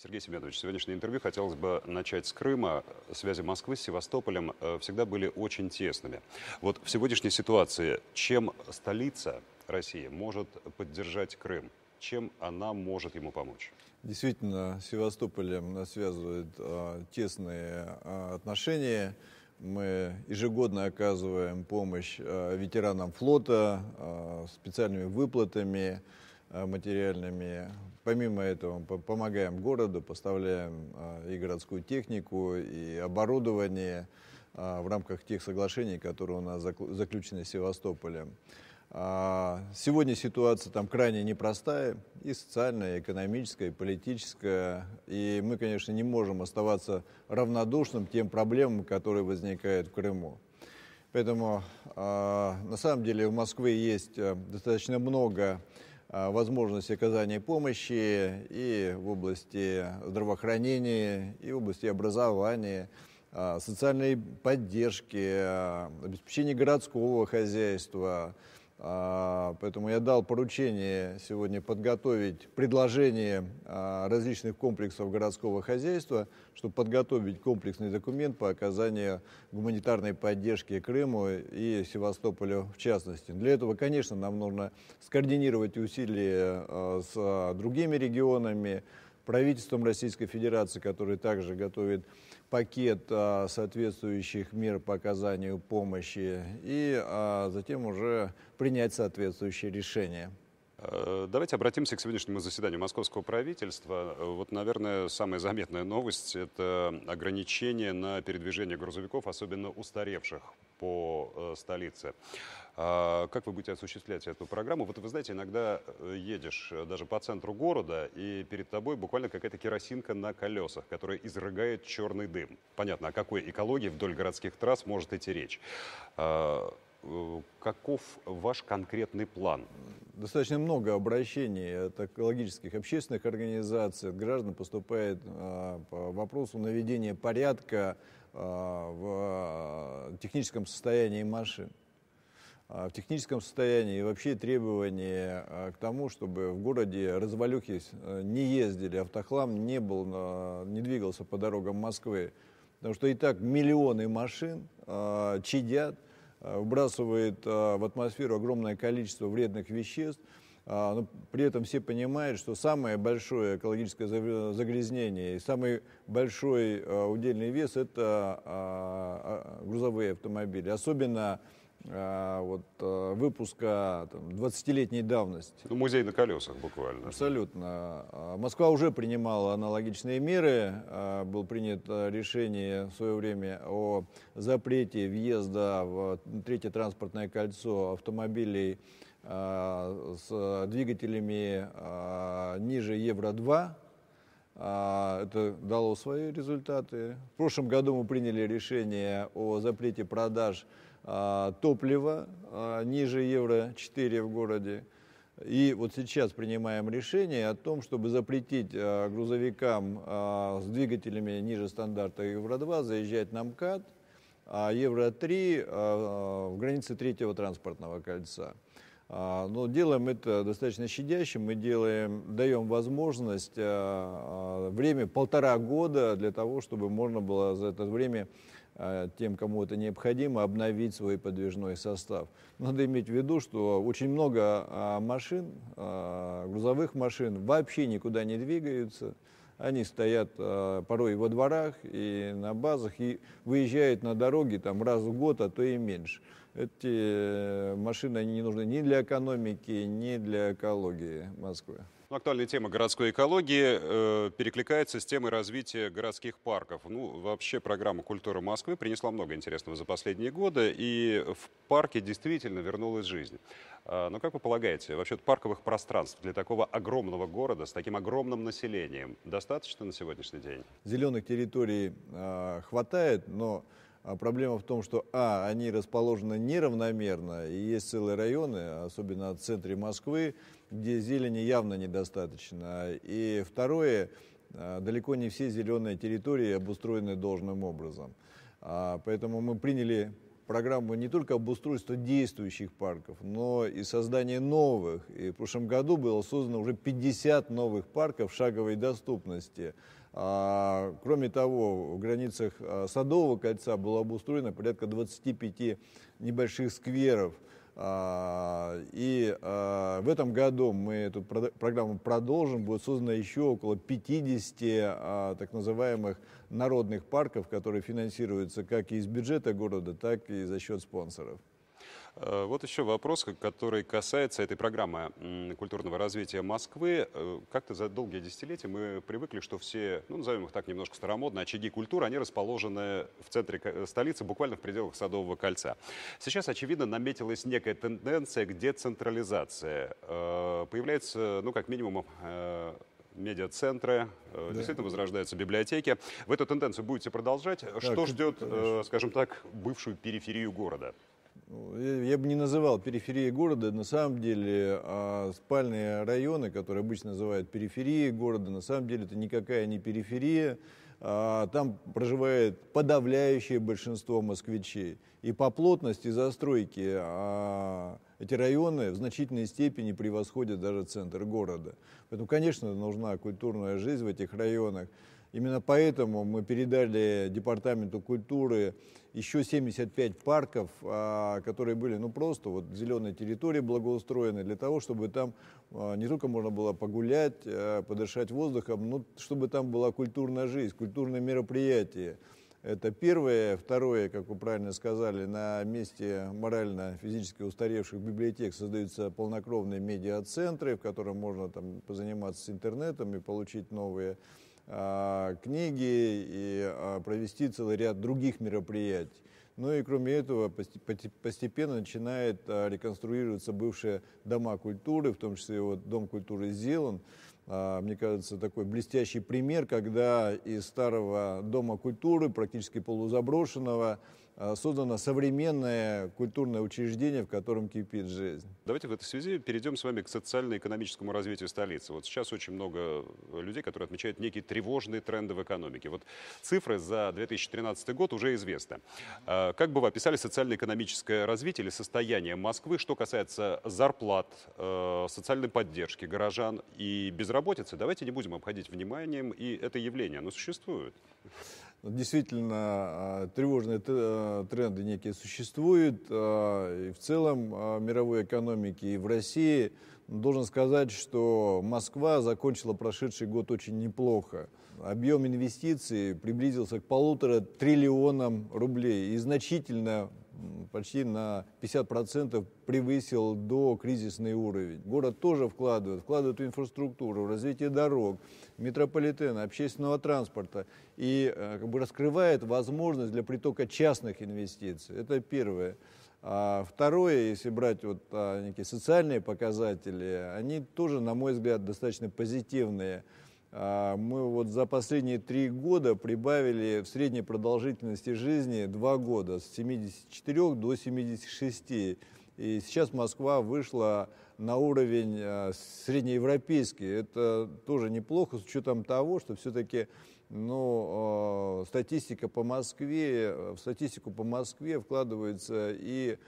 Сергей Семенович, сегодняшнее интервью хотелось бы начать с Крыма. Связи Москвы с Севастополем э, всегда были очень тесными. Вот в сегодняшней ситуации, чем столица России может поддержать Крым? Чем она может ему помочь? Действительно, Севастополь связывает э, тесные э, отношения. Мы ежегодно оказываем помощь э, ветеранам флота э, специальными выплатами. Э, материальными. Помимо этого, помогаем городу, поставляем э, и городскую технику, и оборудование э, в рамках тех соглашений, которые у нас заключены с Севастополем. А, сегодня ситуация там крайне непростая, и социальная, и экономическая, и политическая. И мы, конечно, не можем оставаться равнодушным тем проблемам, которые возникают в Крыму. Поэтому, а, на самом деле, в Москве есть достаточно много Э, возможности оказания помощи и в области здравоохранения, и в области образования, э, социальной поддержки, э, обеспечения городского хозяйства, а, поэтому я дал поручение сегодня подготовить предложение а, различных комплексов городского хозяйства, чтобы подготовить комплексный документ по оказанию гуманитарной поддержки Крыму и Севастополю в частности. Для этого, конечно, нам нужно скоординировать усилия а, с другими регионами, правительством Российской Федерации, который также готовит пакет а, соответствующих мер по оказанию помощи и а, затем уже принять соответствующее решение. Э, давайте обратимся к сегодняшнему заседанию московского правительства. Вот, наверное, самая заметная новость – это ограничение на передвижение грузовиков, особенно устаревших по э, столице. А, как вы будете осуществлять эту программу? Вот вы знаете, иногда э, едешь э, даже по центру города, и перед тобой буквально какая-то керосинка на колесах, которая изрыгает черный дым. Понятно, о какой экологии вдоль городских трасс может идти речь. А, каков ваш конкретный план? Достаточно много обращений от экологических общественных организаций, от граждан поступает а, по вопросу наведения порядка Э, в э, техническом состоянии машин, э, в техническом состоянии и вообще требования к тому, чтобы в городе развалюхи не ездили, автохлам не, был, не двигался по дорогам Москвы. Потому что и так миллионы машин чадят, выбрасывает в атмосферу огромное количество вредных веществ – а, но ну, при этом все понимают, что самое большое экологическое загрязнение и самый большой а, удельный вес – это а, грузовые автомобили, особенно вот, выпуска там, 20-летней давности. Ну, музей на колесах буквально. Абсолютно. Москва уже принимала аналогичные меры. Был принято решение в свое время о запрете въезда в третье транспортное кольцо автомобилей Э, с двигателями э, ниже Евро-2. Э, это дало свои результаты. В прошлом году мы приняли решение о запрете продаж топлива ниже Евро-4 в городе. И вот сейчас принимаем решение о том, чтобы запретить грузовикам с двигателями ниже стандарта Евро-2 заезжать на МКАД, а Евро-3 в границе третьего транспортного кольца. А, Но ну, делаем это достаточно щадяще, мы делаем, даем возможность, а, а, время полтора года для того, чтобы можно было за это время тем, кому это необходимо, обновить свой подвижной состав. Надо иметь в виду, что очень много машин, грузовых машин вообще никуда не двигаются, они стоят э, порой во дворах и на базах, и выезжают на дороги там раз в год, а то и меньше. Эти э, машины они не нужны ни для экономики, ни для экологии Москвы. Актуальная тема городской экологии э, перекликается с темой развития городских парков. Ну, вообще программа «Культура Москвы» принесла много интересного за последние годы, и в парке действительно вернулась жизнь. Э, но как вы полагаете, вообще парковых пространств для такого огромного города с таким огромным населением достаточно на сегодняшний день? Зеленых территорий э, хватает, но а проблема в том, что, а, они расположены неравномерно, и есть целые районы, особенно в центре Москвы, где зелени явно недостаточно. И второе, а, далеко не все зеленые территории обустроены должным образом. А, поэтому мы приняли программу не только обустройства действующих парков, но и создания новых. И в прошлом году было создано уже 50 новых парков шаговой доступности. А, кроме того, в границах а, Садового кольца было обустроено порядка 25 небольших скверов. А, и в этом году мы эту программу продолжим. Будет создано еще около 50 так называемых народных парков, которые финансируются как из бюджета города, так и за счет спонсоров. Э, вот еще вопрос, который касается этой программы культурного развития Москвы. Э, как-то за долгие десятилетия мы привыкли, что все, ну, назовем их так немножко старомодно, очаги культуры, они расположены в центре столицы, буквально в пределах Садового кольца. Сейчас, очевидно, наметилась некая тенденция к децентрализации. Э, Появляется, ну, как минимум, медиацентры, да. действительно возрождаются библиотеки. В эту тенденцию будете продолжать. Так, Что ждет, конечно. скажем так, бывшую периферию города? Ну, я бы не называл периферией города, на самом деле а спальные районы, которые обычно называют периферией города, на самом деле это никакая не периферия. А там проживает подавляющее большинство москвичей. И по плотности застройки а эти районы в значительной степени превосходят даже центр города. Поэтому, конечно, нужна культурная жизнь в этих районах. Именно поэтому мы передали Департаменту культуры еще 75 парков, а, которые были ну, просто вот зеленой территории благоустроены для того, чтобы там а, не только можно было погулять, а, подышать воздухом, но чтобы там была культурная жизнь, культурные мероприятия. Это первое. Второе, как вы правильно сказали, на месте морально-физически устаревших библиотек создаются полнокровные медиа-центры, в которых можно там, позаниматься с интернетом и получить новые а, книги и а, провести целый ряд других мероприятий. Ну и кроме этого постепенно начинает а, реконструироваться бывшие дома культуры, в том числе вот Дом культуры Зеланд. Мне кажется, такой блестящий пример, когда из старого Дома культуры, практически полузаброшенного, Э, создано современное культурное учреждение, в котором кипит жизнь. Давайте в этой связи перейдем с вами к социально-экономическому развитию столицы. Вот сейчас очень много э, людей, которые отмечают некие тревожные тренды в экономике. Вот цифры за 2013 год уже известны. Э, как бы вы описали социально-экономическое развитие или состояние Москвы, что касается зарплат, социальной поддержки горожан и безработицы? Давайте не будем обходить вниманием и это явление, оно существует действительно а, тревожные а, тренды некие существуют а, и в целом мировой экономике, и в России. Должен сказать, что Москва закончила прошедший год очень неплохо. Объем инвестиций приблизился к полутора триллионам рублей и значительно почти на 50% превысил до кризисный уровень. Город тоже вкладывает, вкладывает в инфраструктуру, в развитие дорог, метрополитена, общественного транспорта и э, как бы раскрывает возможность для притока частных инвестиций. Это первое. А второе, если брать вот а, некие социальные показатели, они тоже, на мой взгляд, достаточно позитивные. А, мы вот за последние три года прибавили в средней продолжительности жизни два года, с 74 до 76. И сейчас Москва вышла на уровень а, среднеевропейский. Это тоже неплохо с учетом того, что все-таки ну, а, статистика по Москве, в статистику по Москве вкладывается и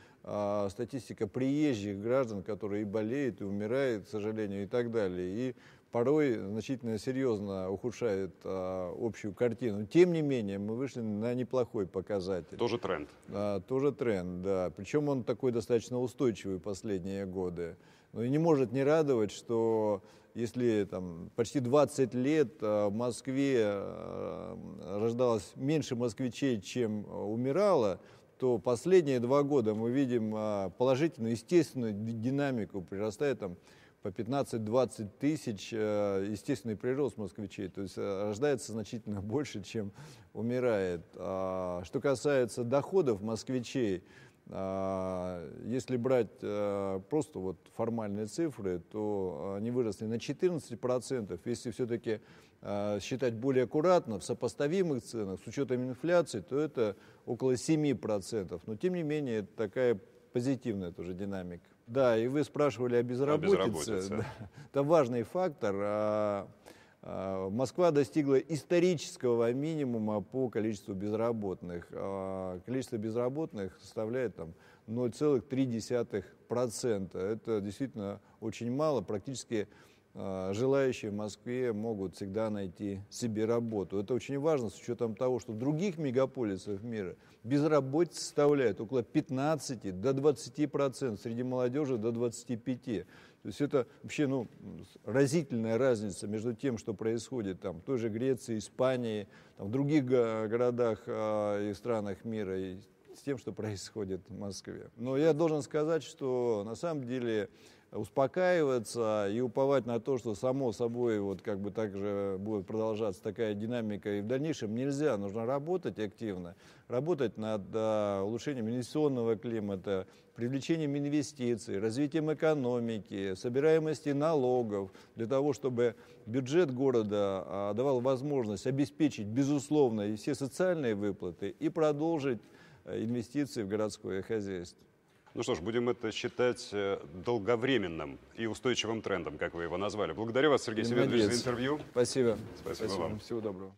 статистика приезжих граждан, которые и болеют, и умирают, к сожалению, и так далее. И порой значительно серьезно ухудшает а, общую картину. Тем не менее, мы вышли на неплохой показатель. Тоже тренд. А, тоже тренд, да. Причем он такой достаточно устойчивый последние годы. Но ну и не может не радовать, что если там, почти 20 лет а, в Москве а, рождалось меньше москвичей, чем а, умирало, то последние два года мы видим а, положительную, естественную динамику, прирастает там по 15-20 тысяч э, естественный прирост москвичей. То есть э, рождается значительно больше, чем умирает. А, что касается доходов москвичей, а, если брать э, просто вот формальные цифры, то они выросли на 14%. Если все-таки считать более аккуратно, в сопоставимых ценах, с учетом инфляции, то это около 7%. Но тем не менее, это такая позитивная тоже динамика. Да, и вы спрашивали о безработице. О безработице. Да, это важный фактор. А, а, Москва достигла исторического минимума по количеству безработных. А, количество безработных составляет там 0,3%. Это действительно очень мало, практически а, желающие в Москве могут всегда найти себе работу. Это очень важно с учетом того, что в других мегаполисах мира безработица составляет около 15 до 20 процентов, среди молодежи до 25. То есть это вообще ну, разительная разница между тем, что происходит там, в той же Греции, Испании, там, в других городах а, и странах мира, и с тем, что происходит в Москве. Но я должен сказать, что на самом деле успокаиваться и уповать на то, что само собой вот как бы так же будет продолжаться такая динамика и в дальнейшем нельзя, нужно работать активно, работать над а, улучшением инвестиционного климата, привлечением инвестиций, развитием экономики, собираемости налогов, для того, чтобы бюджет города а, давал возможность обеспечить, безусловно, и все социальные выплаты и продолжить а, инвестиции в городское хозяйство. Ну что ж, будем это считать э, долговременным и устойчивым трендом, как вы его назвали. Благодарю вас, Сергей Семенович, за интервью. Спасибо. Спасибо, Спасибо вам. Всего доброго.